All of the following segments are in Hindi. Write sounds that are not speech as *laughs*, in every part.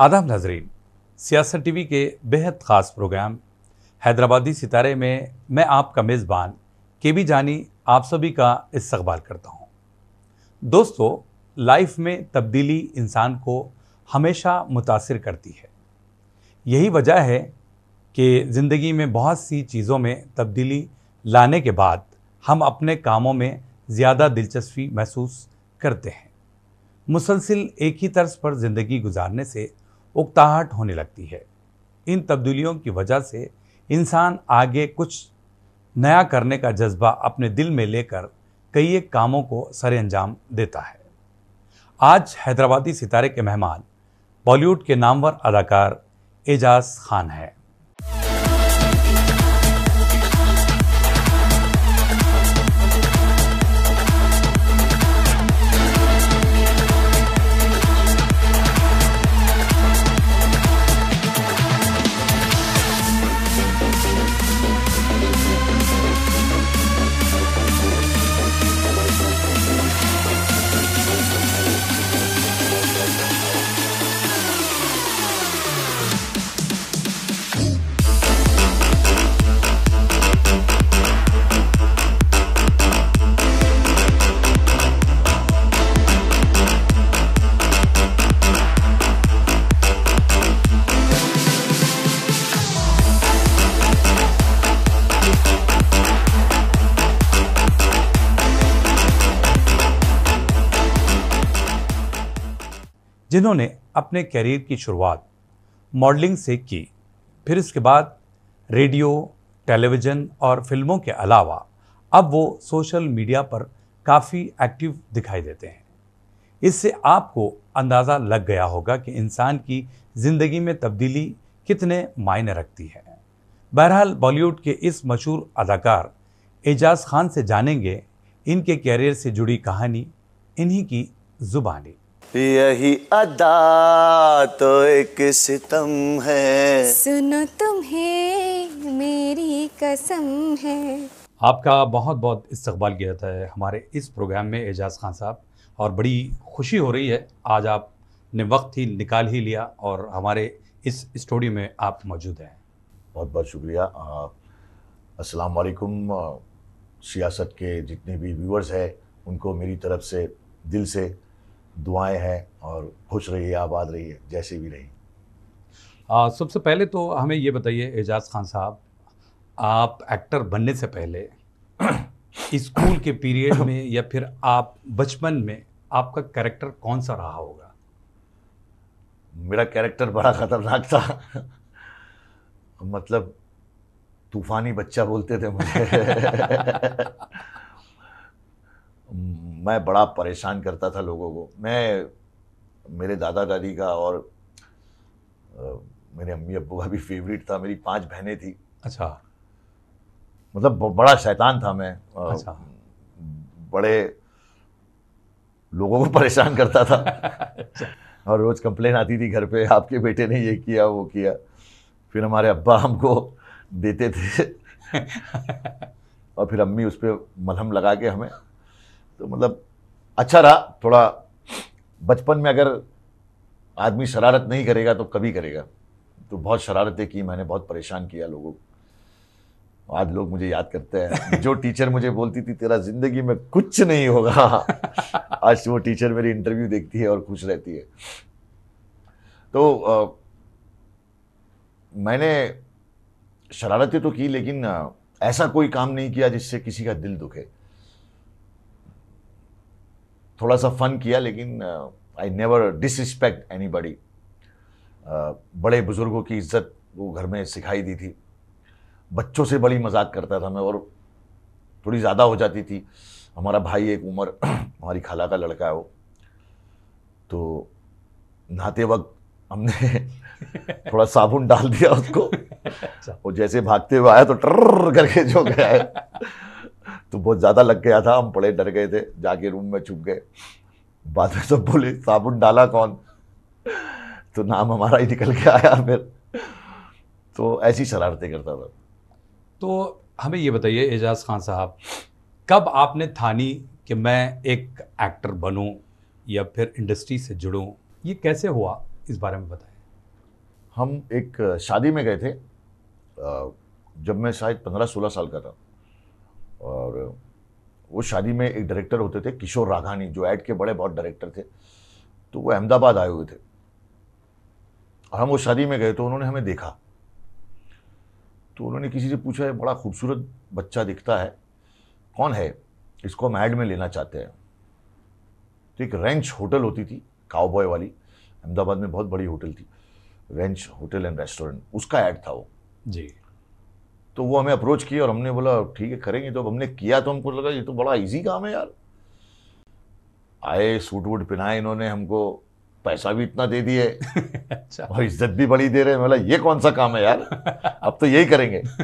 आदाब नाजरीन सियासत टीवी के बेहद ख़ास प्रोग्राम हैदराबादी सितारे में मैं आपका मेज़बान के बी जानी आप सभी का इस्तबाल करता हूँ दोस्तों लाइफ में तब्दीली इंसान को हमेशा मुतासर करती है यही वजह है कि ज़िंदगी में बहुत सी चीज़ों में तब्दीली लाने के बाद हम अपने कामों में ज़्यादा दिलचस्पी महसूस करते हैं मुसलसिल एक ही तर्ज पर ज़िंदगी गुजारने से उकताहट होने लगती है इन तब्दीलियों की वजह से इंसान आगे कुछ नया करने का जज्बा अपने दिल में लेकर कई एक कामों को सर अंजाम देता है आज हैदराबादी सितारे के मेहमान बॉलीवुड के नामवर अदाकार एजाज खान हैं जिन्होंने अपने कैरियर की शुरुआत मॉडलिंग से की फिर इसके बाद रेडियो टेलीविज़न और फिल्मों के अलावा अब वो सोशल मीडिया पर काफ़ी एक्टिव दिखाई देते हैं इससे आपको अंदाज़ा लग गया होगा कि इंसान की ज़िंदगी में तब्दीली कितने मायने रखती है बहरहाल बॉलीवुड के इस मशहूर अदाकार एजाज खान से जानेंगे इनके कैरियर से जुड़ी कहानी इन्हीं की ज़ुबानी यही अदा तो एक सितम है सुनो तुम्हें मेरी कसम है आपका बहुत बहुत इस्तकबाल किया जाता है हमारे इस प्रोग्राम में एजाज खान साहब और बड़ी खुशी हो रही है आज आपने वक्त ही निकाल ही लिया और हमारे इस स्टूडियो में आप मौजूद हैं बहुत बहुत शुक्रिया अस्सलाम वालेकुम सियासत के जितने भी व्यूवर्स हैं उनको मेरी तरफ से दिल से दुआएं हैं और खुश रहिए आबाद रहिए जैसे भी रहिए सबसे पहले तो हमें ये बताइए एजाज खान साहब आप एक्टर बनने से पहले *clears throat* स्कूल के पीरियड में *clears throat* या फिर आप बचपन में आपका कैरेक्टर कौन सा रहा होगा मेरा कैरेक्टर बड़ा ख़तरनाक था मतलब तूफानी बच्चा बोलते थे मुझे *laughs* *laughs* मैं बड़ा परेशान करता था लोगों को मैं मेरे दादा दादी का और मेरे अम्मी अबू का भी फेवरेट था मेरी पांच बहनें थी अच्छा मतलब बड़ा शैतान था मैं अच्छा बड़े लोगों को परेशान करता था अच्छा। *laughs* और रोज़ कंप्लेन आती थी घर पे आपके बेटे ने ये किया वो किया फिर हमारे अब्बा हमको देते थे *laughs* और फिर अम्मी उस पर मलहम लगा के हमें तो मतलब अच्छा रहा थोड़ा बचपन में अगर आदमी शरारत नहीं करेगा तो कभी करेगा तो बहुत शरारतें की मैंने बहुत परेशान किया लोगों को आज लोग मुझे याद करते हैं जो टीचर मुझे बोलती थी तेरा जिंदगी में कुछ नहीं होगा *laughs* आज वो टीचर मेरी इंटरव्यू देखती है और खुश रहती है तो आ, मैंने शरारतें तो की लेकिन ऐसा कोई काम नहीं किया जिससे किसी का दिल दुखे थोड़ा सा फन किया लेकिन I never disrespect anybody बड़े बुज़ुर्गों की इज्जत वो घर में सिखाई दी थी बच्चों से बड़ी मजाक करता था मैं और थोड़ी ज़्यादा हो जाती थी हमारा भाई एक उम्र *clears throat* हमारी खाला का लड़का है वो तो नहाते वक्त हमने *laughs* थोड़ा साबुन डाल दिया उसको *laughs* अच्छा। वो जैसे भागते हुए आया तो ट्र करके जो गया है तो बहुत ज़्यादा लग गया था हम पड़े डर गए थे जाके रूम में छुप गए बाद में सब तो बोले साबुन डाला कौन तो नाम हमारा ही निकल के आया फिर तो ऐसी शरारतें करता था तो हमें ये बताइए एजाज खान साहब कब आपने थानी कि मैं एक एक्टर बनूं या फिर इंडस्ट्री से जुड़ूं ये कैसे हुआ इस बारे में बताएं हम एक शादी में गए थे जब मैं शायद पंद्रह सोलह साल का था और वो शादी में एक डायरेक्टर होते थे किशोर राघानी जो एड के बड़े बहुत डायरेक्टर थे तो वो अहमदाबाद आए हुए थे और हम वो शादी में गए तो उन्होंने हमें देखा तो उन्होंने किसी से पूछा है बड़ा खूबसूरत बच्चा दिखता है कौन है इसको हम ऐड में लेना चाहते हैं तो एक रेंच होटल होती थी काउबॉय वाली अहमदाबाद में बहुत बड़ी होटल थी रेंच होटल एंड रेस्टोरेंट उसका ऐड था वो जी तो वो हमें अप्रोच किया और हमने बोला ठीक है करेंगे तो हमने किया तो हमको लगा ये तो बड़ा इजी काम है यार आए सूट वूट पहनाए इन्होंने हमको पैसा भी इतना दे दिए *laughs* अच्छा। और इज्जत भी बड़ी दे रहे हैं मतलब ये कौन सा काम है यार अब तो यही करेंगे *laughs*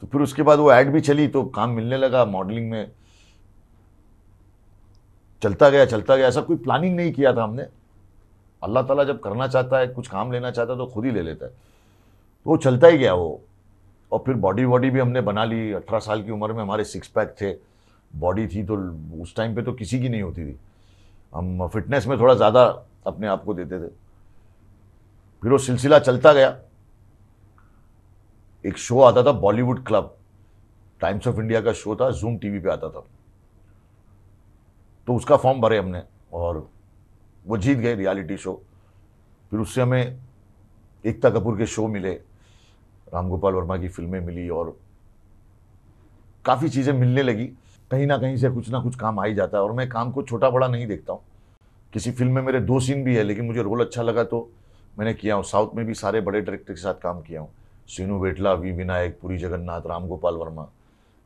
तो फिर उसके बाद वो एड भी चली तो काम मिलने लगा मॉडलिंग में चलता गया चलता गया ऐसा कोई प्लानिंग नहीं किया था हमने अल्लाह ताला जब करना चाहता है कुछ काम लेना चाहता है तो खुद ही ले लेता है तो वो चलता ही गया वो और फिर बॉडी वॉडी भी हमने बना ली अठारह साल की उम्र में हमारे सिक्स पैक थे बॉडी थी तो उस टाइम पे तो किसी की नहीं होती थी हम फिटनेस में थोड़ा ज़्यादा अपने आप को देते थे फिर वो सिलसिला चलता गया एक शो आता था Bollywood club Times of India का शो था जूम टीवी पे आता था तो उसका फॉर्म भरे हमने और वो जीत गए रियलिटी शो फिर उससे हमें एकता कपूर के शो मिले रामगोपाल वर्मा की फिल्में मिली और काफ़ी चीज़ें मिलने लगी कहीं ना कहीं से कुछ ना कुछ काम आ ही जाता है और मैं काम को छोटा बड़ा नहीं देखता हूँ किसी फिल्म में मेरे दो सीन भी है लेकिन मुझे रोल अच्छा लगा तो मैंने किया हूँ साउथ में भी सारे बड़े डायरेक्टर के साथ काम किया हूँ सीनू बेटला वी विनायक पुरी जगन्नाथ राम गोपाल वर्मा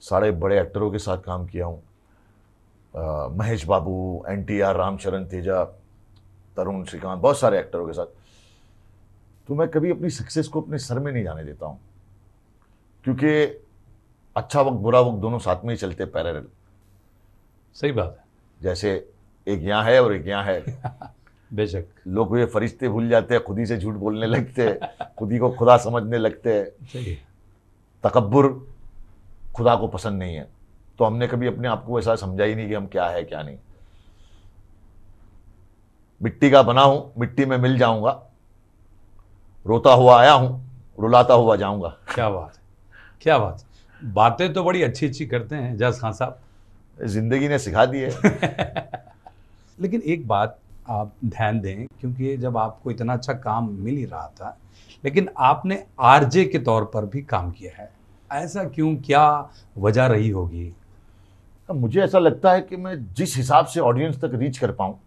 सारे बड़े एक्टरों के साथ काम किया हूँ Mahesh Babu N T R Ramcharan Teja Tarun Srikanth बहुत सारे एक्टरों के साथ तो मैं कभी अपनी सक्सेस को अपने सर में नहीं जाने देता हूँ क्योंकि अच्छा वक्त बुरा वक्त दोनों साथ में ही चलते पैरल सही बात है जैसे एक यहाँ है और एक यहाँ है *laughs* बेशक लोग ये फरिश्ते भूल जाते हैं खुद ही से झूठ बोलने लगते हैं *laughs* खुद ही को खुदा समझने लगते हैं तकबर खुदा को पसंद नहीं है तो हमने कभी अपने आप को ऐसा समझा ही नहीं कि हम क्या है क्या नहीं मिट्टी का बना हूं मिट्टी में मिल जाऊंगा रोता हुआ आया हूँ रुलाता हुआ जाऊँगा क्या बात है क्या बात बातें तो बड़ी अच्छी अच्छी करते हैं जज खान साहब ज़िंदगी ने सिखा दी है *laughs* लेकिन एक बात आप ध्यान दें क्योंकि जब आपको इतना अच्छा काम मिल ही रहा था लेकिन आपने आरजे के तौर पर भी काम किया है ऐसा क्यों क्या वजह रही होगी मुझे ऐसा लगता है कि मैं जिस हिसाब से ऑडियंस तक रीच कर पाऊँ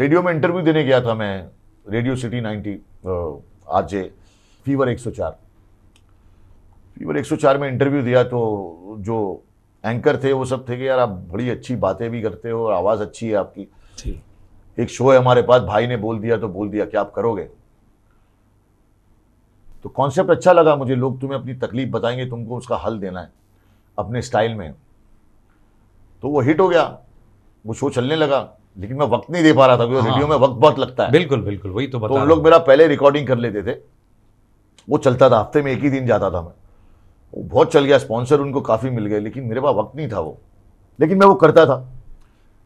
रेडियो में इंटरव्यू देने गया था मैं रेडियो सिटी नाइनटी आज फीवर चार फीवर चार में इंटरव्यू दिया तो जो एंकर थे वो सब थे कि यार आप बड़ी अच्छी बातें भी करते हो और आवाज़ अच्छी है आपकी एक शो है हमारे पास भाई ने बोल दिया तो बोल दिया कि आप करोगे तो कॉन्सेप्ट अच्छा लगा मुझे लोग तुम्हें अपनी तकलीफ बताएंगे तुमको उसका हल देना है अपने स्टाइल में तो वो हिट हो गया वो शो चलने लगा लेकिन मैं वक्त नहीं दे पा रहा था क्योंकि रेडियो हाँ। में वक्त बहुत लगता है बिल्कुल बिल्कुल वही तो बता तो लोग मेरा पहले रिकॉर्डिंग कर लेते थे वो चलता था हफ्ते में एक ही दिन जाता था मैं वो बहुत चल गया स्पॉन्सर उनको काफ़ी मिल गए लेकिन मेरे पास वक्त नहीं था वो लेकिन मैं वो करता था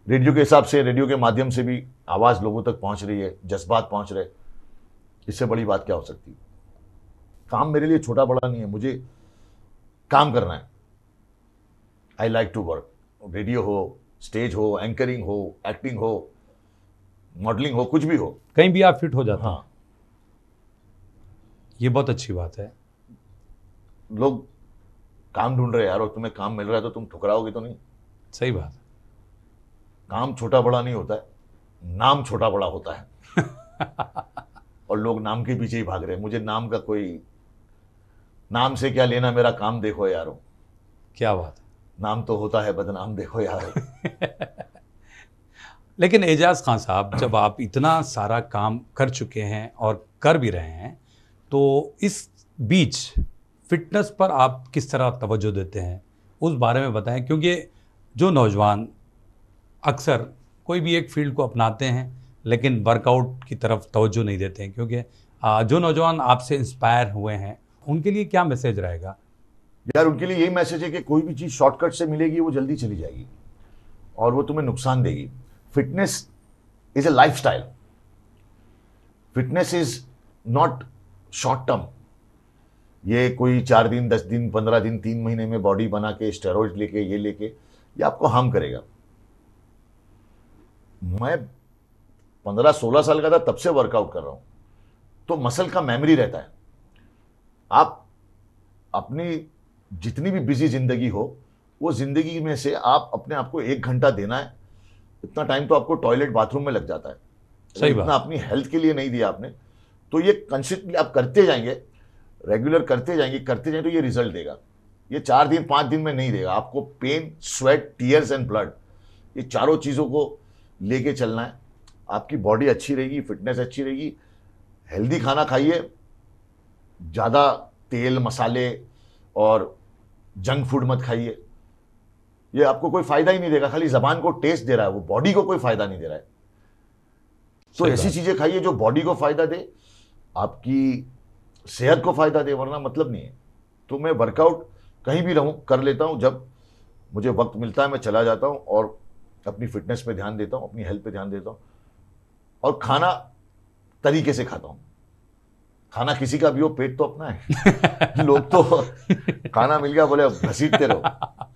रेडियो के हिसाब से रेडियो के माध्यम से भी आवाज़ लोगों तक पहुँच रही है जज्बात पहुँच रहे इससे बड़ी बात क्या हो सकती है काम मेरे लिए छोटा बड़ा नहीं है मुझे काम करना है I like to work radio हो स्टेज हो एंकरिंग हो एक्टिंग हो मॉडलिंग हो कुछ भी हो कहीं भी आप फिट हो जाते हाँ ये बहुत अच्छी बात है लोग काम ढूंढ रहे यार और तुम्हें काम मिल रहा है तो तुम ठुकराओगे तो नहीं सही बात है काम छोटा बड़ा नहीं होता है नाम छोटा बड़ा होता है *laughs* और लोग नाम के पीछे ही भाग रहे हैं मुझे नाम का कोई नाम से क्या लेना मेरा काम देखो यारो क्या बात है नाम तो होता है बदनाम देखो यार *laughs* लेकिन एजाज खान साहब जब आप इतना सारा काम कर चुके हैं और कर भी रहे हैं तो इस बीच फिटनेस पर आप किस तरह तवज्जो देते हैं उस बारे में बताएं क्योंकि जो नौजवान अक्सर कोई भी एक फील्ड को अपनाते हैं लेकिन वर्कआउट की तरफ तवज्जो नहीं देते हैं क्योंकि जो नौजवान आपसे इंस्पायर हुए हैं उनके लिए क्या मैसेज रहेगा यार उनके लिए यही मैसेज है कि कोई भी चीज़ शॉर्टकट से मिलेगी वो जल्दी चली जाएगी और वो तुम्हें नुकसान देगी fitness is a lifestyle fitness is not short term ये कोई चार दिन दस दिन पंद्रह दिन तीन महीने में बॉडी बना के स्टेरॉइड लेके ये लेके ये आपको हार्म करेगा मैं पंद्रह सोलह साल का था तब से वर्कआउट कर रहा हूं तो मसल का मेमोरी रहता है आप अपनी जितनी भी बिजी ज़िंदगी हो वो ज़िंदगी में से आप अपने आप को एक घंटा देना है इतना टाइम तो आपको टॉयलेट बाथरूम में लग जाता है सही इतना अपनी हेल्थ के लिए नहीं दिया आपने तो ये कंसिस्टेंटली आप करते जाएंगे रेगुलर करते जाएंगे करते जाएंगे तो ये रिजल्ट देगा ये चार दिन पाँच दिन में नहीं देगा आपको pain sweat tears and blood ये चारों चीज़ों को लेके चलना है आपकी बॉडी अच्छी रहेगी फिटनेस अच्छी रहेगी हेल्दी खाना खाइए ज़्यादा तेल मसाले और जंक फूड मत खाइए ये आपको कोई फायदा ही नहीं देगा खाली जबान को टेस्ट दे रहा है वो बॉडी को कोई फायदा नहीं दे रहा है तो ऐसी चीजें खाइए जो बॉडी को फायदा दे आपकी सेहत को फायदा दे वरना मतलब नहीं है तो मैं वर्कआउट कहीं भी रहूं कर लेता हूं जब मुझे वक्त मिलता है मैं चला जाता हूं और अपनी फिटनेस पे ध्यान देता हूं अपनी हेल्थ पे ध्यान देता हूं और खाना तरीके से खाता हूं खाना किसी का भी हो पेट तो अपना है लोग तो खाना मिल गया बोले घसीटते रहो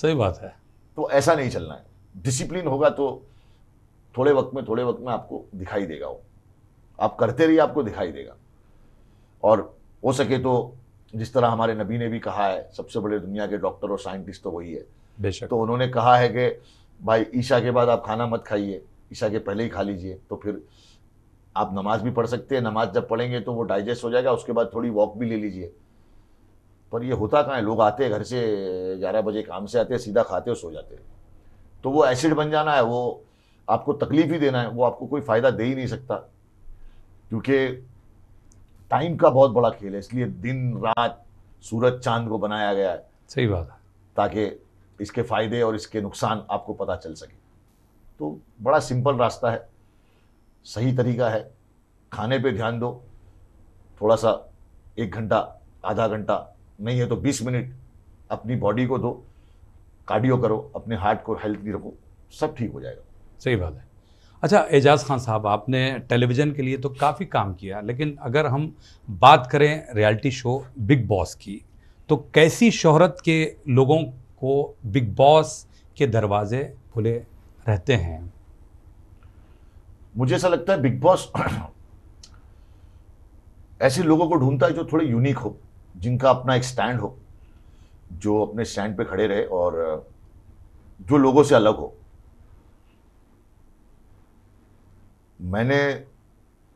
सही बात है तो ऐसा नहीं चलना है डिसिप्लिन होगा तो थोड़े वक्त में थोड़े वक्त में आपको दिखाई देगा वो आप करते रहिए आपको दिखाई देगा और हो सके तो जिस तरह हमारे नबी ने भी कहा है सबसे बड़े दुनिया के डॉक्टर और साइंटिस्ट तो वही है बेशक तो उन्होंने कहा है कि भाई ईशा के बाद आप खाना मत खाइए ईशा के पहले ही खा लीजिए तो फिर आप नमाज भी पढ़ सकते हैं नमाज जब पढ़ेंगे तो वो डाइजेस्ट हो जाएगा उसके बाद थोड़ी वॉक भी ले लीजिए पर ये होता कहाँ है लोग आते हैं घर से ग्यारह बजे काम से आते हैं सीधा खाते हो सो जाते हैं तो वो एसिड बन जाना है वो आपको तकलीफ ही देना है वो आपको कोई फ़ायदा दे ही नहीं सकता क्योंकि टाइम का बहुत बड़ा खेल है इसलिए दिन रात सूरज चांद को बनाया गया है सही बात है ताकि इसके फ़ायदे और इसके नुकसान आपको पता चल सके तो बड़ा सिंपल रास्ता है सही तरीका है खाने पे ध्यान दो थोड़ा सा एक घंटा आधा घंटा नहीं है तो बीस मिनट अपनी बॉडी को दो कार्डियो करो अपने हार्ट को हेल्थी रखो सब ठीक हो जाएगा सही बात है अच्छा एजाज खान साहब आपने टेलीविज़न के लिए तो काफ़ी काम किया लेकिन अगर हम बात करें रियलिटी शो बिग बॉस की तो कैसी शोहरत के लोगों को बिग बॉस के दरवाज़े खुले रहते हैं मुझे ऐसा लगता है बिग बॉस *clears throat* ऐसे लोगों को ढूंढता है जो थोड़े यूनिक हो जिनका अपना एक स्टैंड हो जो अपने स्टैंड पे खड़े रहे और जो लोगों से अलग हो मैंने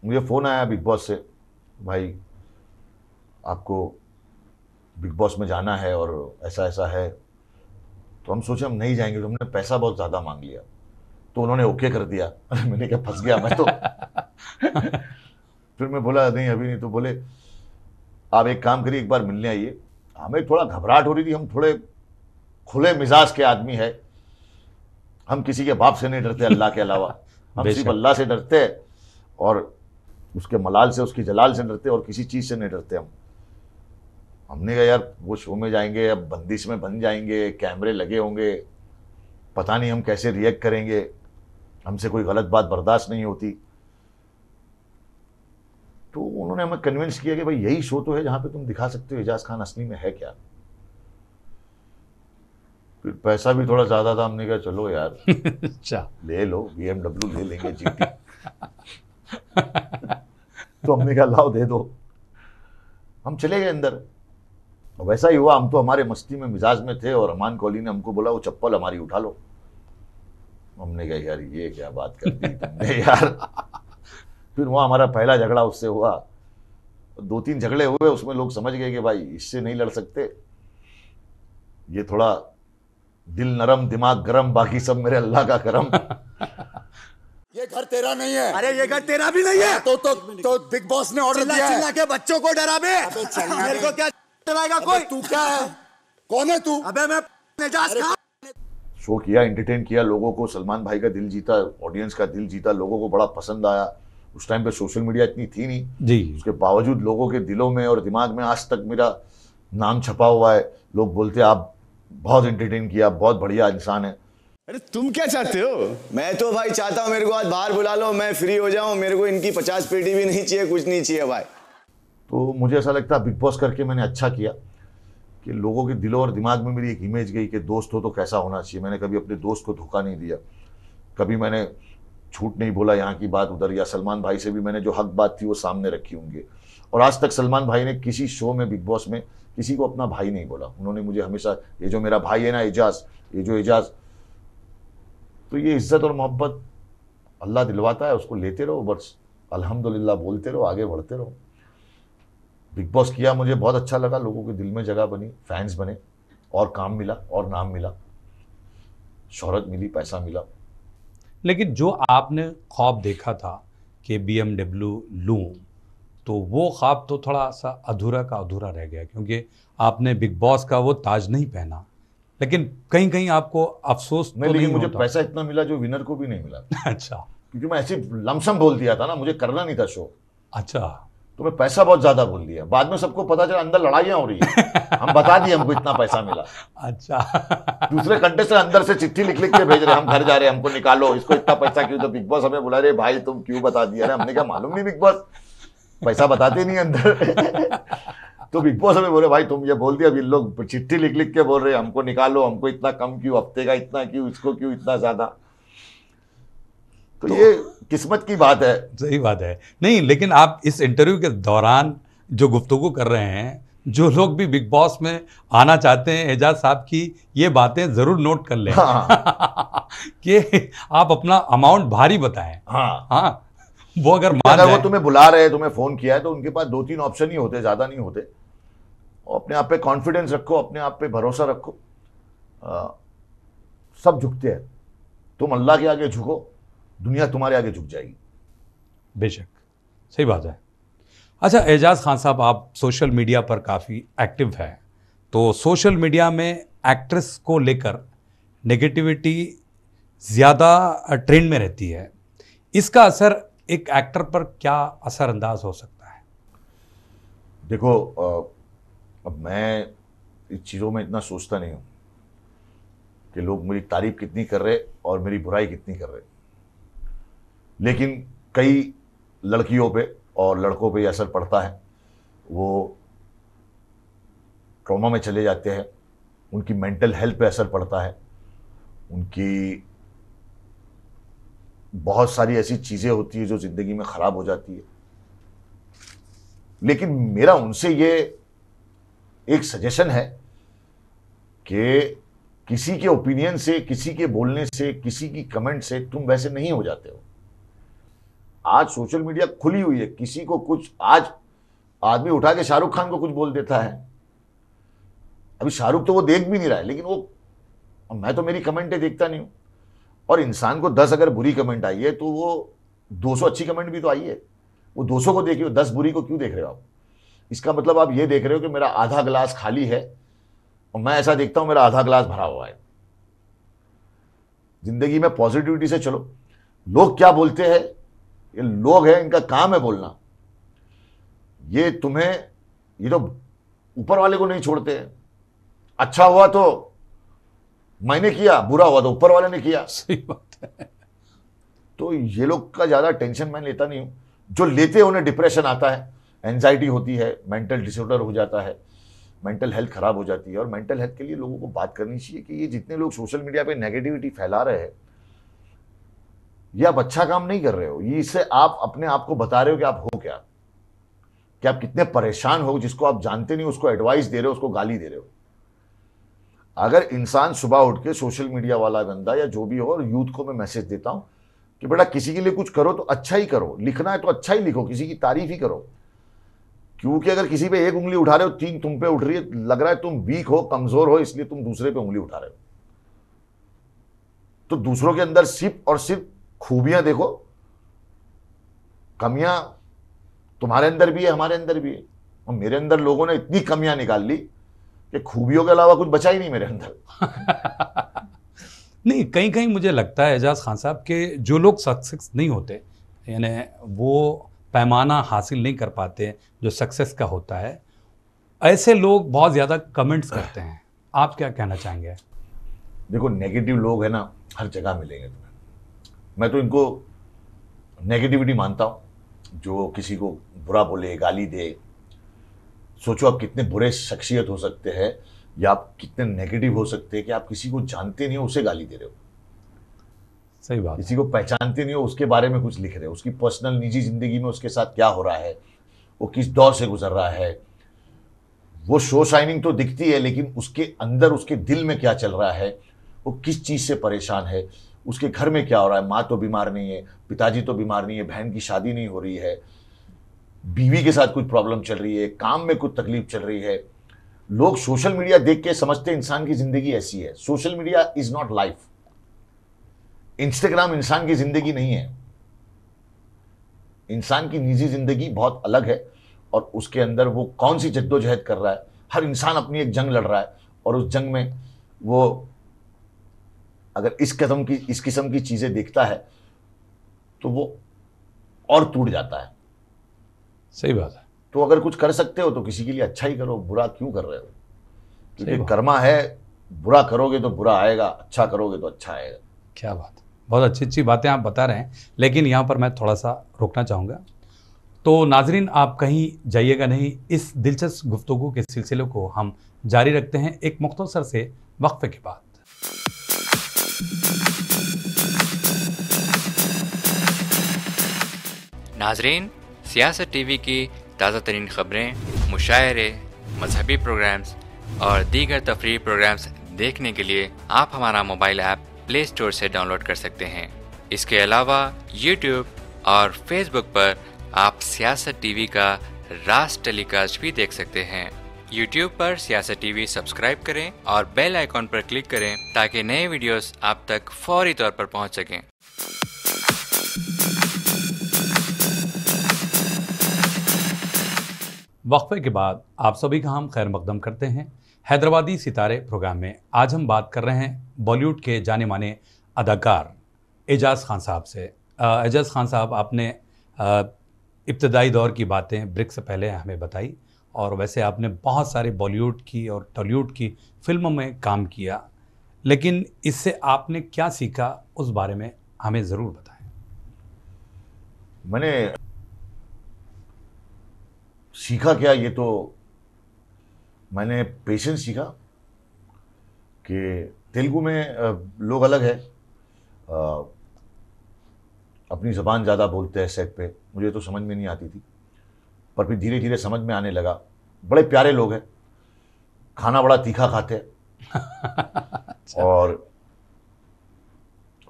मुझे फ़ोन आया बिग बॉस से भाई आपको बिग बॉस में जाना है और ऐसा ऐसा है तो हम सोचे हम नहीं जाएंगे तो हमने पैसा बहुत ज़्यादा मांग लिया तो उन्होंने ओके कर दिया अरे मैंने क्या फंस गया मैं तो *laughs* फिर मैं बोला नहीं अभी नहीं तो बोले आप एक काम करिए एक बार मिलने आइए हमें थोड़ा घबराहट हो रही थी हम थोड़े खुले मिजाज के आदमी है हम किसी के बाप से नहीं डरते अल्लाह के अलावा *laughs* हम सिर्फ अल्लाह से डरते और उसके मलाल से उसकी जलाल से डरते और किसी चीज़ से नहीं डरते हम हमने कहा यार वो शो में जाएंगे अब बंदिश में बन जाएंगे कैमरे लगे होंगे पता नहीं हम कैसे रिएक्ट करेंगे हमसे कोई गलत बात बर्दाश्त नहीं होती तो उन्होंने हमें कन्विंस किया कि भाई यही शो तो है जहां पे तुम दिखा सकते हो एजाज खान असली में है क्या फिर पैसा भी थोड़ा ज़्यादा था हमने कहा चलो यार *laughs* अच्छा ले लो बी ले लेंगे जी *laughs* तो हमने कहा लाओ दे दो हम चले गए अंदर वैसा ही हुआ हम तो हमारे मस्ती में मिजाज में थे और अमान कोहली ने हमको बोला वो चप्पल हमारी उठा लो हमने कहा यार ये क्या बात कर दी तुमने *laughs* यार फिर वहाँ हमारा पहला झगड़ा उससे हुआ दो तीन झगड़े हुए उसमें लोग समझ गए कि भाई इससे नहीं लड़ सकते ये थोड़ा दिल नरम दिमाग गरम बाकी सब मेरे अल्लाह का करम *laughs* ये घर तेरा नहीं है अरे ये घर तेरा भी नहीं है तो तो तो बिग बॉस ने ऑर्डर दिया चिल्ला के बच्चों को डरा बे मेरे को क्या चलाएगा कोई तू क्या है कौन है तू अबे मैं शो किया एंटरटेन किया लोगों को सलमान भाई का दिल जीता ऑडियंस का दिल जीता लोगों को बड़ा पसंद आया उस टाइम पे सोशल मीडिया इतनी थी नहीं जी उसके बावजूद लोगों के दिलों में और दिमाग में आज तक मेरा नाम छपा हुआ है लोग बोलते आप बहुत एंटरटेन किया बहुत बढ़िया इंसान है अरे तुम क्या चाहते हो मैं तो भाई चाहता हूँ मेरे को आज बाहर बुला लो मैं फ्री हो जाऊँ मेरे को इनकी पचास पेटी भी नहीं चाहिए कुछ नहीं चाहिए भाई तो मुझे ऐसा लगता है बिग बॉस करके मैंने अच्छा किया कि लोगों के दिलों और दिमाग में मेरी एक इमेज गई कि दोस्त हो तो कैसा होना चाहिए मैंने कभी अपने दोस्त को धोखा नहीं दिया कभी मैंने छूट नहीं बोला यहाँ की बात उधर या सलमान भाई से भी मैंने जो हक बात थी वो सामने रखी होंगी और आज तक सलमान भाई ने किसी शो में बिग बॉस में किसी को अपना भाई नहीं बोला उन्होंने मुझे हमेशा ये जो मेरा भाई है ना एजाज ये जो एजाज तो ये इज्जत और मोहब्बत अल्लाह दिलवाता है उसको लेते रहो बस अल्हम्दुलिल्लाह बोलते रहो आगे बढ़ते रहो बिग बॉस किया मुझे बहुत अच्छा लगा लोगों के दिल में जगह बनी फैंस बने और काम मिला और नाम मिला शोहरत मिली पैसा मिला लेकिन जो आपने ख्वाब देखा था कि बी एम डब्ल्यू लूँ तो वो ख्वाब तो थोड़ा सा अधूरा का अधूरा रह गया क्योंकि आपने बिग बॉस का वो ताज नहीं पहना लेकिन कहीं कहीं आपको अफसोस तो नहीं, लेकिन मुझे पैसा इतना मिला जो विनर को भी नहीं मिला *laughs* अच्छा क्योंकि मैं ऐसे लमसम बोल दिया था ना मुझे करना नहीं था शो अच्छा तो मैं पैसा बहुत ज़्यादा बोल दिया बाद में सबको पता चला अंदर लड़ाइयाँ हो रही है *laughs* हम बता दिए हमको इतना पैसा मिला अच्छा दूसरे से अंदर से चिट्ठी लिख लिख के भेज रहे हम घर जा रहे हमको निकालो इसको इतना पैसा क्यों तो बिग बॉस हमें बोला रहे भाई तुम क्यों बता दिया रहे? हमने क्या मालूम नहीं बिग बॉस पैसा बताते नहीं अंदर तो बिग बॉस हमें बोले भाई तुम ये बोल दिया अभी लोग चिट्ठी लिख लिख के बोल रहे हमको निकालो हमको इतना कम क्यों हफ्ते का इतना क्यों इसको क्यों इतना ज़्यादा तो, तो ये किस्मत की बात है सही बात है नहीं लेकिन आप इस इंटरव्यू के दौरान जो गुफ्तु कर रहे हैं जो लोग भी बिग बॉस में आना चाहते हैं एजाज साहब की ये बातें ज़रूर नोट कर लें हाँ। *laughs* कि आप अपना अमाउंट भारी बताएं हाँ हाँ वो अगर मान वो तुम्हें बुला रहे हैं तुम्हें फ़ोन किया है तो उनके पास दो तीन ऑप्शन ही होते ज़्यादा नहीं होते अपने आप पे कॉन्फिडेंस रखो अपने आप पे भरोसा रखो आ, सब झुकते हैं तुम अल्लाह के आगे झुको दुनिया तुम्हारे आगे झुक जाएगी बेशक सही बात है अच्छा एजाज खान साहब आप सोशल मीडिया पर काफ़ी एक्टिव हैं तो सोशल मीडिया में एक्ट्रेस को लेकर नेगेटिविटी ज़्यादा ट्रेंड में रहती है इसका असर एक एक्टर पर क्या असरअंदाज हो सकता है देखो अब मैं इस चीज़ों में इतना सोचता नहीं हूँ कि लोग मेरी तारीफ कितनी कर रहे और मेरी बुराई कितनी कर रहे लेकिन कई लड़कियों पे और लड़कों पे असर पड़ता है वो ट्रोमा में चले जाते हैं उनकी मेंटल हेल्थ पे असर पड़ता है उनकी बहुत सारी ऐसी चीज़ें होती है जो ज़िंदगी में ख़राब हो जाती है लेकिन मेरा उनसे ये एक सजेशन है कि किसी के ओपिनियन से किसी के बोलने से किसी की कमेंट से तुम वैसे नहीं हो जाते हो आज सोशल मीडिया खुली हुई है किसी को कुछ आज आदमी उठा के शाहरुख खान को कुछ बोल देता है अभी शाहरुख तो वो देख भी नहीं रहा है लेकिन वो मैं तो मेरी कमेंटें देखता नहीं हूं और इंसान को दस अगर बुरी कमेंट आई है तो वो दो सौ अच्छी कमेंट भी तो आई है वो दो सौ को देखिए दस बुरी को क्यों देख रहे हो आप इसका मतलब आप ये देख रहे हो कि मेरा आधा ग्लास खाली है और मैं ऐसा देखता हूं मेरा आधा ग्लास भरा हुआ है जिंदगी में पॉजिटिविटी से चलो लोग क्या बोलते हैं ये लोग हैं इनका काम है बोलना ये तुम्हें ये तो ऊपर वाले को नहीं छोड़ते हैं अच्छा हुआ तो मैंने किया बुरा हुआ तो ऊपर वाले ने किया *laughs* सही बात है तो ये लोग का ज़्यादा टेंशन मैं लेता नहीं हूं जो लेते उन्हें डिप्रेशन आता है एंजाइटी होती है मेंटल डिसऑर्डर हो जाता है मेंटल हेल्थ ख़राब हो जाती है और मेंटल हेल्थ के लिए लोगों को बात करनी चाहिए कि ये जितने लोग सोशल मीडिया पे नेगेटिविटी फैला रहे हैं ये आप अच्छा काम नहीं कर रहे हो ये इससे आप अपने आप को बता रहे हो कि आप हो क्या कि आप कितने परेशान हो जिसको आप जानते नहीं उसको एडवाइस दे रहे हो उसको गाली दे रहे हो अगर इंसान सुबह उठ के सोशल मीडिया वाला गंदा या जो भी हो और यूथ को मैं मैसेज देता हूं कि बेटा किसी के लिए कुछ करो तो अच्छा ही करो लिखना है तो अच्छा ही लिखो किसी की तारीफ ही करो क्योंकि अगर किसी पे एक उंगली उठा रहे हो तीन तुम पे उठ रही है लग रहा है तुम वीक हो कमजोर हो इसलिए तुम दूसरे पे उंगली उठा रहे हो तो दूसरों के अंदर सिर्फ और सिर्फ खूबियां देखो कमियां तुम्हारे अंदर भी है हमारे अंदर भी है और मेरे अंदर लोगों ने इतनी कमियां निकाल ली कि खूबियों के अलावा कुछ बचा ही नहीं मेरे अंदर *laughs* नहीं कहीं कहीं मुझे लगता है एजाज खान साहब के जो लोग सक्सेस नहीं होते यानी वो पैमाना हासिल नहीं कर पाते जो सक्सेस का होता है ऐसे लोग बहुत ज़्यादा कमेंट्स करते हैं आप क्या कहना चाहेंगे देखो नेगेटिव लोग हैं ना हर जगह मिलेंगे तुम्हें मैं तो इनको नेगेटिविटी मानता हूँ जो किसी को बुरा बोले गाली दे सोचो आप कितने बुरे शख्सियत हो सकते हैं या आप कितने नेगेटिव हो सकते हैं कि आप किसी को जानते नहीं हो उसे गाली दे रहे हो सही बात किसी को पहचानते नहीं हो उसके बारे में कुछ लिख रहे हो उसकी पर्सनल निजी जिंदगी में उसके साथ क्या हो रहा है वो किस दौर से गुजर रहा है वो शो शाइनिंग तो दिखती है लेकिन उसके अंदर उसके दिल में क्या चल रहा है वो किस चीज़ से परेशान है उसके घर में क्या हो रहा है माँ तो बीमार नहीं है पिताजी तो बीमार नहीं है बहन की शादी नहीं हो रही है बीवी के साथ कुछ प्रॉब्लम चल रही है काम में कुछ तकलीफ चल रही है लोग सोशल मीडिया देख के समझते इंसान की जिंदगी ऐसी है social media is not life Instagram इंसान की जिंदगी नहीं है इंसान की निजी जिंदगी बहुत अलग है और उसके अंदर वो कौन सी जद्दोजहद कर रहा है हर इंसान अपनी एक जंग लड़ रहा है और उस जंग में वो अगर इस कदम की इस किस्म की चीज़ें देखता है तो वो और टूट जाता है सही बात है तो अगर कुछ कर सकते हो तो किसी के लिए अच्छा ही करो बुरा क्यों कर रहे हो क्योंकि कर्मा है बुरा करोगे तो बुरा आएगा अच्छा करोगे तो अच्छा आएगा क्या बात बहुत अच्छी अच्छी बातें आप बता रहे हैं लेकिन यहाँ पर मैं थोड़ा सा रोकना चाहूँगा तो नाजरीन आप कहीं जाइएगा नहीं इस दिलचस्प गुफ्तु के सिलसिले को हम जारी रखते हैं एक मुख्तसर से वक्फे के बाद नाजरीन सियासत टीवी की ताज़ा तरीन खबरें मुशायरे मजहबी प्रोग्राम्स और दीगर तफरी प्रोग्राम्स देखने के लिए आप हमारा मोबाइल ऐप प्ले स्टोर से डाउनलोड कर सकते हैं इसके अलावा यूट्यूब और फेसबुक पर आप सियासत टीवी का रास टेलीकास्ट भी देख सकते हैं YouTube पर सियासत टीवी सब्सक्राइब करें और बेल आइकॉन पर क्लिक करें ताकि नए वीडियोस आप तक फौरी तौर पर पहुंच सकें वक्फे के बाद आप सभी का हम खैर मकदम करते हैं हैदराबादी सितारे प्रोग्राम में आज हम बात कर रहे हैं बॉलीवुड के जाने माने अदाकार एजाज खान साहब से एजाज खान साहब आपने इब्तदाई दौर की बातें ब्रिक से पहले हमें बताई और वैसे आपने बहुत सारे बॉलीवुड की और टॉलीवुड की फिल्मों में काम किया लेकिन इससे आपने क्या सीखा उस बारे में हमें ज़रूर बताएं मैंने सीखा क्या ये तो मैंने पेशेंस सीखा कि तेलुगु में लोग अलग है अपनी ज़बान ज़्यादा बोलते हैं सेट पे मुझे तो समझ में नहीं आती थी पर फिर धीरे धीरे समझ में आने लगा बड़े प्यारे लोग हैं खाना बड़ा तीखा खाते हैं अच्छा। और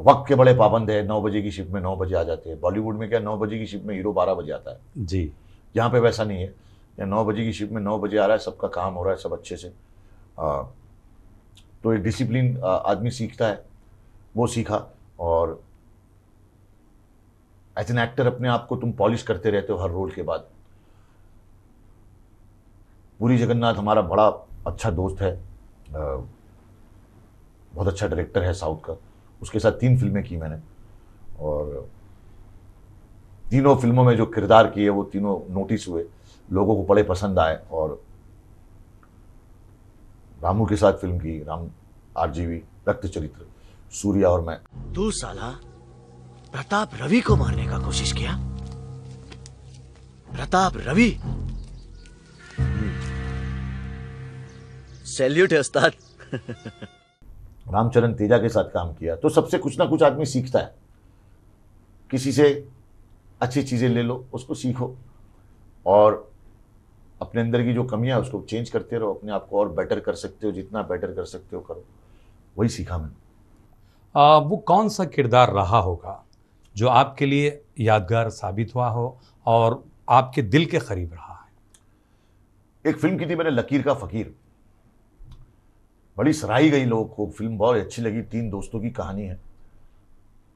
वक्त के बड़े पाबंद है नौ बजे की शिफ्ट में नौ बजे आ जाते हैं बॉलीवुड में क्या नौ बजे की शिफ्ट में हीरो बारह बजे आता है जी यहाँ पे वैसा नहीं है या नौ बजे की शिफ्ट में नौ बजे आ रहा है सबका काम हो रहा है सब अच्छे से आ, तो एक डिसिप्लिन आदमी सीखता है वो सीखा और एज एन एक्टर अपने आप को तुम पॉलिश करते रहते हो हर रोल के बाद पूरी जगन्नाथ हमारा बड़ा अच्छा दोस्त है बहुत अच्छा डायरेक्टर है साउथ का उसके साथ तीन फिल्में की मैंने और तीनों फिल्मों में जो किरदार किए वो तीनों नोटिस हुए लोगों को बड़े पसंद आए और रामू के साथ फिल्म की राम आरजीवी रक्त चरित्र सूर्या और मैं तू साला प्रताप रवि को मारने का कोशिश किया प्रताप रवि सैल्यूट है उस्ताद रामचरण तेजा के साथ काम किया तो सबसे कुछ ना कुछ आदमी सीखता है किसी से अच्छी चीज़ें ले लो उसको सीखो और अपने अंदर की जो कमियां है उसको चेंज करते रहो अपने आप को और बेटर कर सकते हो जितना बेटर कर सकते हो करो वही सीखा मैंने वो कौन सा किरदार रहा होगा जो आपके लिए यादगार साबित हुआ हो और आपके दिल के करीब रहा है एक फिल्म की थी मैंने लकीर का फ़कीर बड़ी सराही गई लोगों को फिल्म बहुत अच्छी लगी तीन दोस्तों की कहानी है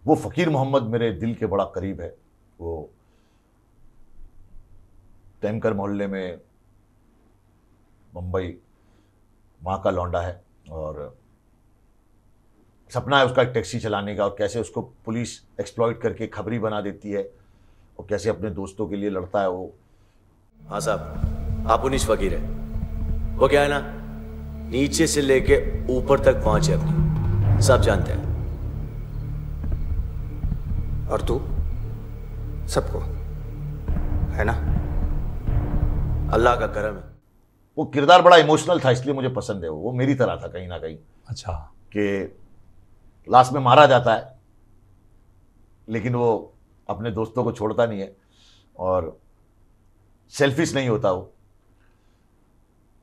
वो फ़कीर मोहम्मद मेरे दिल के बड़ा करीब है वो टैंकर मोहल्ले में मुंबई माँ का लौंडा है और सपना है उसका एक टैक्सी चलाने का और कैसे उसको पुलिस एक्सप्लॉइट करके खबरी बना देती है और कैसे अपने दोस्तों के लिए लड़ता है वो हाँ साहब आप उन्नीस फकीर है वो क्या है ना नीचे से लेके ऊपर तक पहुंचे अपनी सब जानते हैं और तू सबको है ना अल्लाह का करम है वो किरदार बड़ा इमोशनल था इसलिए मुझे पसंद है वो मेरी तरह था कहीं ना कहीं अच्छा कि लास्ट में मारा जाता है लेकिन वो अपने दोस्तों को छोड़ता नहीं है और सेल्फिश नहीं होता वो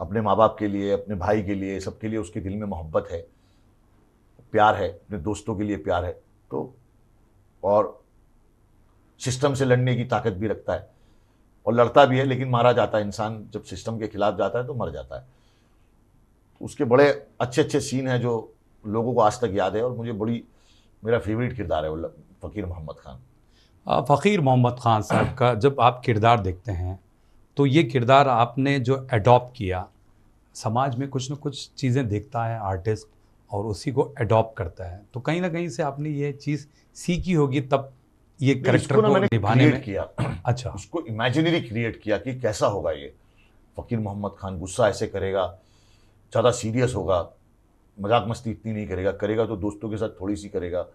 अपने माँ बाप के लिए अपने भाई के लिए सबके लिए उसके दिल में मोहब्बत है प्यार है अपने दोस्तों के लिए प्यार है तो और सिस्टम से लड़ने की ताकत भी रखता है और लड़ता भी है लेकिन मारा जाता है इंसान जब सिस्टम के खिलाफ जाता है तो मर जाता है उसके बड़े अच्छे अच्छे सीन हैं जो लोगों को आज तक याद है और मुझे बड़ी मेरा फेवरेट किरदार है वो फ़कीर मोहम्मद खान फ़कीर मोहम्मद खान साहब का जब आप किरदार देखते हैं तो ये किरदार आपने जो एडॉप्ट किया समाज में कुछ ना कुछ चीज़ें देखता है आर्टिस्ट और उसी को एडॉप्ट करता है तो कहीं ना कहीं से आपने ये चीज़ सीखी होगी तब ये करेक्टर को निभाने में किया *clears throat* अच्छा उसको इमेजिनरी क्रिएट किया कि कैसा होगा ये फ़कीर मोहम्मद खान गुस्सा ऐसे करेगा ज़्यादा सीरियस होगा मजाक मस्ती इतनी नहीं करेगा करेगा तो दोस्तों के साथ थोड़ी सी करेगा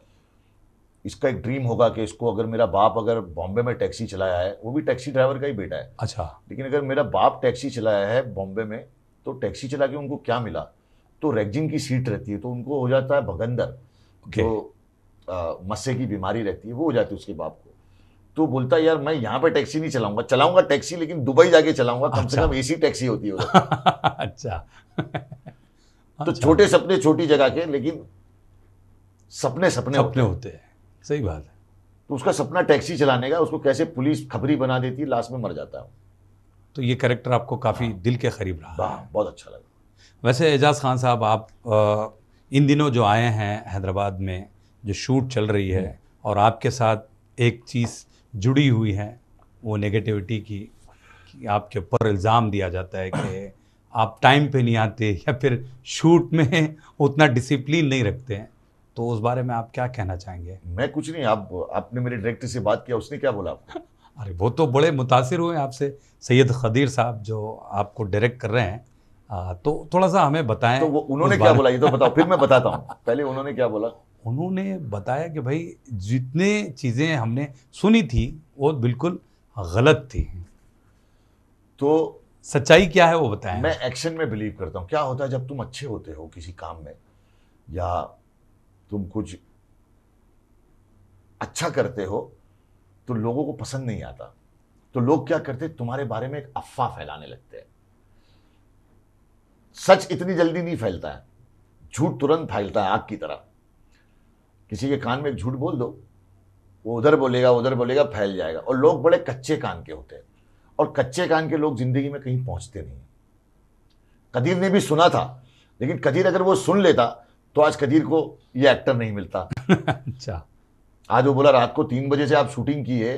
इसका एक ड्रीम होगा कि इसको अगर मेरा बाप अगर बॉम्बे में टैक्सी चलाया है वो भी टैक्सी ड्राइवर का ही बेटा है अच्छा लेकिन अगर मेरा बाप टैक्सी चलाया है बॉम्बे में तो टैक्सी चला के उनको क्या मिला तो रेगजिन की सीट रहती है तो उनको हो जाता है भगंदर okay. जो तो, मस्से की बीमारी रहती है वो हो जाती है उसके बाप को तो बोलता है यार मैं यहाँ पे टैक्सी नहीं चलाऊंगा चलाऊंगा टैक्सी लेकिन दुबई जाके चलाऊंगा कम से अच्छा। कम एसी टैक्सी होती है *laughs* अच्छा तो अच्छा। छोटे सपने छोटी जगह के लेकिन सपने सपने, सपने होते हैं सही बात है तो उसका सपना टैक्सी चलाने का उसको कैसे पुलिस खबरी बना देती है लास्ट में मर जाता है तो ये करेक्टर आपको काफ़ी हाँ। दिल के करीब रहा वाह बहुत अच्छा लगा वैसे एजाज खान साहब आप इन दिनों जो आए हैं हैदराबाद में जो शूट चल रही है हम्म। और आपके साथ एक चीज़ जुड़ी हुई है वो नेगेटिविटी की कि आपके ऊपर इल्ज़ाम दिया जाता है कि आप टाइम पे नहीं आते या फिर शूट में उतना डिसिप्लिन नहीं रखते हैं तो उस बारे में आप क्या कहना चाहेंगे मैं कुछ नहीं आप आपने मेरे डायरेक्टर से बात किया उसने क्या बोला आपको *laughs* अरे वो तो बड़े मुतासर हुए आपसे सैयद खदीर साहब जो आपको डायरेक्ट कर रहे हैं आ, तो थोड़ा सा हमें बताएं तो वो उन्होंने क्या बोला ये तो बताओ फिर मैं *laughs* बताता हूँ पहले उन्होंने क्या बोला उन्होंने बताया कि भाई जितने चीज़ें हमने सुनी थी वो बिल्कुल गलत थी तो सच्चाई क्या है वो बताएं मैं एक्शन में बिलीव करता हूँ क्या होता है जब तुम अच्छे होते हो किसी काम में या तुम कुछ अच्छा करते हो तो लोगों को पसंद नहीं आता तो लोग क्या करते तुम्हारे बारे में एक अफवाह फैलाने लगते हैं सच इतनी जल्दी नहीं फैलता है झूठ तुरंत फैलता है आग की तरह किसी के कान में एक झूठ बोल दो वो उधर बोलेगा उधर बोलेगा फैल जाएगा और लोग बड़े कच्चे कान के होते हैं और कच्चे कान के लोग जिंदगी में कहीं पहुंचते नहीं कदीर ने भी सुना था लेकिन कदीर अगर वो सुन लेता तो आज कदीर को ये एक्टर नहीं मिलता *laughs* अच्छा आज वो बोला रात को तीन बजे से आप शूटिंग की है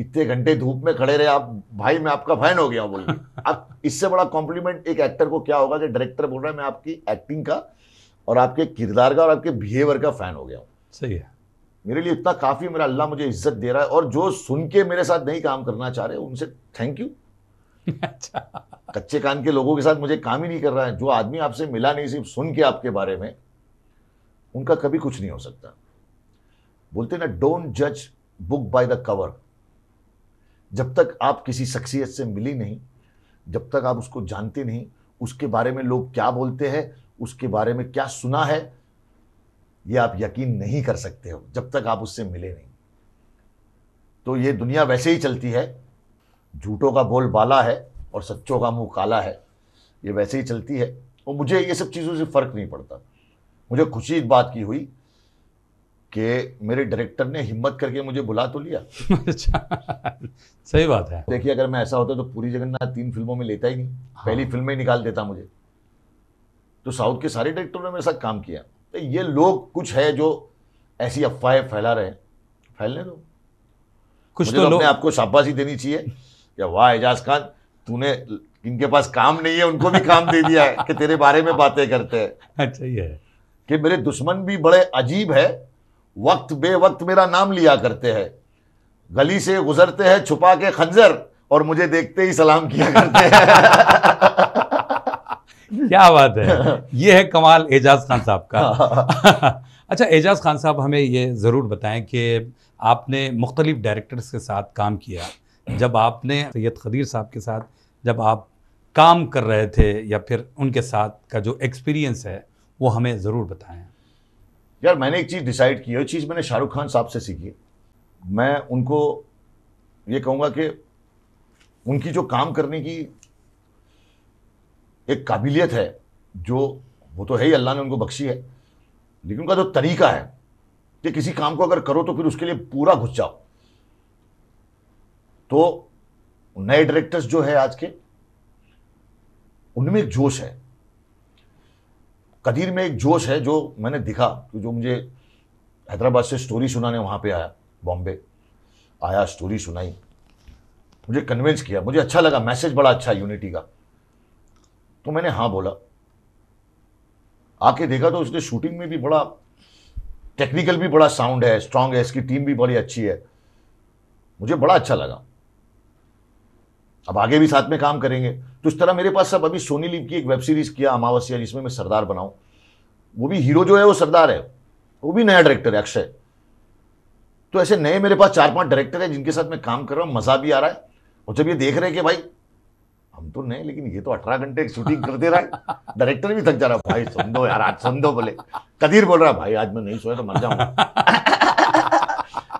इतने घंटे धूप में खड़े रहे आप भाई मैं आपका फैन हो गया बोल *laughs* अब इससे बड़ा कॉम्प्लीमेंट एक एक्टर को क्या होगा कि डायरेक्टर बोल रहा है मैं आपकी एक्टिंग का और आपके किरदार का और आपके बिहेवियर का फैन हो गया हूँ सही है मेरे लिए इतना काफ़ी मेरा अल्लाह मुझे इज्जत दे रहा है और जो सुन के मेरे साथ नहीं काम करना चाह रहे उनसे थैंक यू *laughs* अच्छा कच्चे कान के लोगों के साथ मुझे काम ही नहीं कर रहा है जो आदमी आपसे मिला नहीं सिर्फ सुन के आपके बारे में उनका कभी कुछ नहीं हो सकता बोलते ना डोंट जज बुक बाय द कवर जब तक आप किसी शख्सियत से मिली नहीं जब तक आप उसको जानते नहीं उसके बारे में लोग क्या बोलते हैं उसके बारे में क्या सुना है ये आप यकीन नहीं कर सकते हो जब तक आप उससे मिले नहीं तो ये दुनिया वैसे ही चलती है झूठों का बोल बाला है और सच्चों का मुंह काला है ये वैसे ही चलती है और मुझे ये सब चीज़ों से फ़र्क नहीं पड़ता मुझे खुशी इस बात की हुई कि मेरे डायरेक्टर ने हिम्मत करके मुझे बुला तो लिया *laughs* अच्छा, सही बात है देखिए अगर मैं ऐसा होता तो पूरी जगन्नाथ तीन फिल्मों में लेता ही नहीं हाँ। पहली फिल्म में ही निकाल देता मुझे तो साउथ के सारे डायरेक्टर ने मेरे साथ काम किया तो ये लोग कुछ है जो ऐसी अफवाहें फैला रहे फैलने दो कुछ तो, तो आपको शाबाशी देनी चाहिए या वाह एजाज खान तूने इनके पास काम नहीं है उनको भी काम दे दिया है कि तेरे बारे में बातें करते हैं *laughs* अच्छा ये है कि मेरे दुश्मन भी बड़े अजीब है वक्त बे वक्त मेरा नाम लिया करते हैं गली से गुजरते हैं छुपा के खंजर और मुझे देखते ही सलाम किया करते हैं *laughs* क्या बात है ये है कमाल एजाज खान साहब का *laughs* अच्छा एजाज खान साहब हमें ये ज़रूर बताएं कि आपने मुख्तलिफ डायरेक्टर्स के साथ काम किया जब आपने सैयद खदीर साहब के साथ जब आप काम कर रहे थे या फिर उनके साथ का जो एक्सपीरियंस है वो हमें ज़रूर बताएं यार मैंने एक चीज़ डिसाइड की है चीज़ मैंने शाहरुख खान साहब से सीखी मैं उनको ये कहूंगा कि उनकी जो काम करने की एक काबिलियत है जो वो तो है ही अल्लाह ने उनको बख्शी है लेकिन उनका जो तरीका है कि किसी काम को अगर करो तो फिर उसके लिए पूरा घुस जाओ तो नए डायरेक्टर्स जो है आज के उनमें एक जोश है कदीर में एक जोश है जो मैंने दिखा कि जो मुझे हैदराबाद से स्टोरी सुनाने वहाँ पे आया बॉम्बे आया स्टोरी सुनाई मुझे कन्विंस किया मुझे अच्छा लगा मैसेज बड़ा अच्छा यूनिटी का तो मैंने हाँ बोला आके देखा तो उसने शूटिंग में भी बड़ा टेक्निकल भी बड़ा साउंड है स्ट्रांग है इसकी टीम भी बड़ी अच्छी है मुझे बड़ा अच्छा लगा अब आगे भी साथ में काम करेंगे तो इस तरह मेरे पास सब अभी सोनी लिप की एक वेब सीरीज किया अमावस्या जिसमें मैं सरदार बनाऊं वो भी हीरो जो है वो सरदार है वो भी नया डायरेक्टर है अक्षय तो ऐसे नए मेरे पास चार पांच डायरेक्टर है जिनके साथ मैं काम कर रहा हूं मजा भी आ रहा है और जब ये देख रहे हैं कि भाई हम तो नए लेकिन ये तो अठारह घंटे शूटिंग कर दे रहा है डायरेक्टर भी थक जा रहा है भाई सुन दो यार आज सुन दो बोले कदीर बोल रहा है भाई आज मैं नहीं सोया तो मर जाऊंगा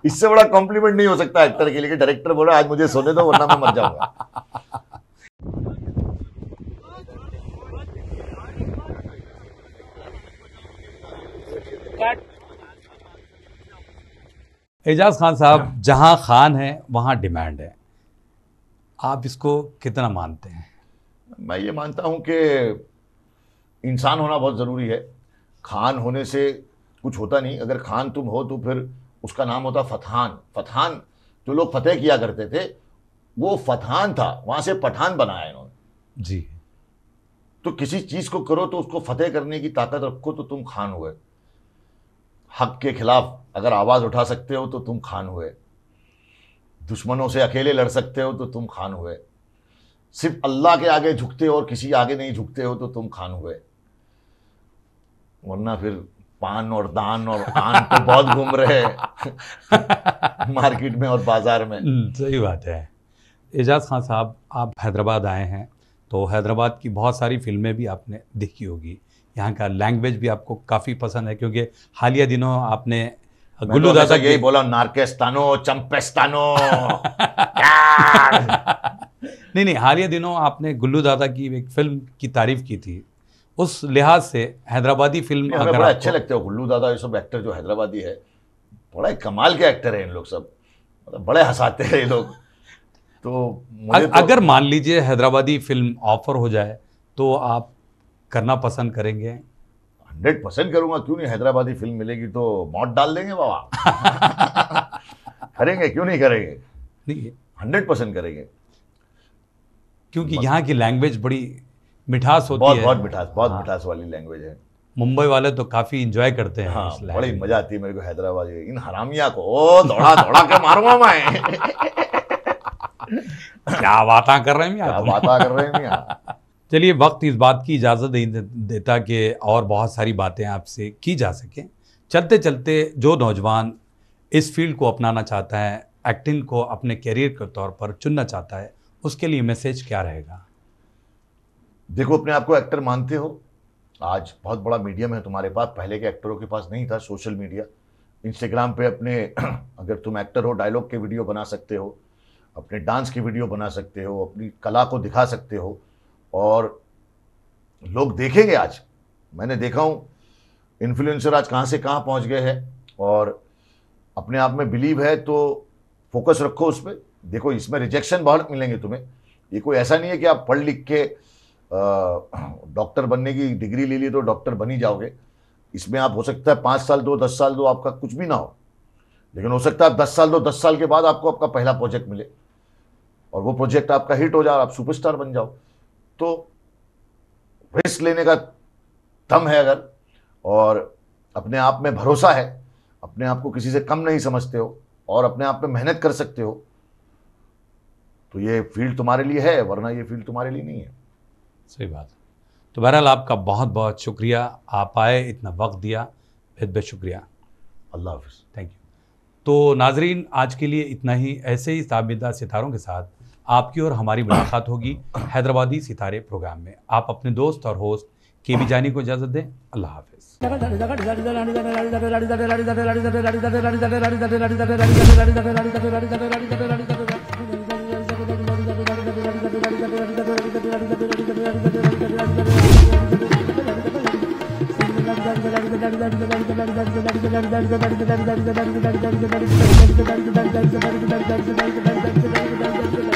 *laughs* इससे बड़ा कॉम्प्लीमेंट नहीं हो सकता एक्टर के लिए डायरेक्टर बोल रहा है आज मुझे सोने दो वरना मैं मर जाऊंगा एजाज खान साहब हाँ। जहाँ खान है वहाँ डिमांड है आप इसको कितना मानते हैं मैं ये मानता हूँ कि इंसान होना बहुत ज़रूरी है खान होने से कुछ होता नहीं अगर खान तुम हो तो फिर उसका नाम होता फतहान फतहान जो लोग फतेह किया करते थे वो फतहान था वहां से पठान बनाया इन्होंने जी तो किसी चीज़ को करो तो उसको फतेह करने की ताकत रखो तो तुम खान हो गए हक के खिलाफ अगर आवाज़ उठा सकते हो तो तुम खान हुए दुश्मनों से अकेले लड़ सकते हो तो तुम खान हुए सिर्फ अल्लाह के आगे झुकते हो और किसी आगे नहीं झुकते हो तो तुम खान हुए वरना फिर पान और दान और आन तो बहुत घूम रहे हैं *laughs* मार्केट में और बाजार में हम्म, सही बात है एजाज खान साहब आप हैदराबाद आए हैं तो हैदराबाद की बहुत सारी फिल्में भी आपने देखी होगी यहाँ का लैंग्वेज भी आपको काफ़ी पसंद है क्योंकि हालिया दिनों आपने गुल्लू दादा यही बोला नार्केस्तानो चंपेस्तानो *laughs* नहीं नहीं हालिया दिनों आपने गुल्लू दादा की एक फिल्म की तारीफ की थी उस लिहाज से हैदराबादी फिल्म अगर बड़ा अच्छे लगते हो गुल्लू दादा ये सब एक्टर जो हैदराबादी है बड़ा कमाल के एक्टर हैं इन लोग सब मतलब बड़े हंसाते हैं ये लोग तो, तो अगर मान लीजिए हैदराबादी फिल्म ऑफर हो जाए तो आप करना पसंद करेंगे हंड्रेड परसेंट करूंगा क्यों नहीं हैदराबादी फिल्म मिलेगी तो मौत डाल देंगे बाबा करेंगे क्यों नहीं करेंगे हंड्रेड परसेंट करेंगे क्योंकि यहाँ की लैंग्वेज बड़ी मिठास होती बहुत, है बहुत मिठास बहुत हाँ। मिठास वाली लैंग्वेज है मुंबई वाले तो काफी इंजॉय करते हैं हाँ, बड़ी मजा आती है मेरे को हैदराबाद इन हरामिया को ओ, दौड़ा दौड़ा के मारूंगा मैं क्या बात कर रहे हैं क्या बात कर रहे हैं चलिए वक्त इस बात की इजाज़त नहीं देता कि और बहुत सारी बातें आपसे की जा सकें चलते चलते जो नौजवान इस फील्ड को अपनाना चाहता है एक्टिंग को अपने कैरियर के तौर पर चुनना चाहता है उसके लिए मैसेज क्या रहेगा देखो अपने आप को एक्टर मानते हो आज बहुत बड़ा मीडियम है तुम्हारे पास पहले के एक्टरों के पास नहीं था सोशल मीडिया इंस्टाग्राम पे अपने *clears throat* अगर तुम एक्टर हो डायलॉग के वीडियो बना सकते हो अपने डांस की वीडियो बना सकते हो अपनी कला को दिखा सकते हो और लोग देखेंगे आज मैंने देखा हूं इन्फ्लुएंसर आज कहां से कहां पहुंच गए हैं और अपने आप में बिलीव है तो फोकस रखो उस पर देखो इसमें रिजेक्शन बहुत मिलेंगे तुम्हें ये कोई ऐसा नहीं है कि आप पढ़ लिख के डॉक्टर बनने की डिग्री ले ली तो डॉक्टर बन ही जाओगे इसमें आप हो सकता है पाँच साल दो दस साल दो आपका कुछ भी ना हो लेकिन हो सकता है आप दस साल दो दस साल के बाद आपको आपका पहला प्रोजेक्ट मिले और वो प्रोजेक्ट आपका हिट हो जाए आप सुपरस्टार बन जाओ तो रिस्क लेने का दम है अगर और अपने आप में भरोसा है अपने आप को किसी से कम नहीं समझते हो और अपने आप में मेहनत कर सकते हो तो ये फील्ड तुम्हारे लिए है वरना ये फील्ड तुम्हारे लिए नहीं है सही बात तो बहरहाल आपका बहुत बहुत शुक्रिया आप आए इतना वक्त दिया बहुत बहुत शुक्रिया अल्लाह हाफिज़ थैंक यू तो नाजरीन आज के लिए इतना ही ऐसे ही साबिदा सितारों के साथ आपकी और हमारी मुलाकात *coughs* होगी हैदराबादी सितारे प्रोग्राम में आप अपने दोस्त और होस्ट के भी जाने को इजाजत दें अल्लाह हाफिज *laughs*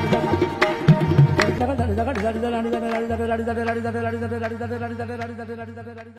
Velariza, velariza, velariza, velariza, velariza, velariza, velariza,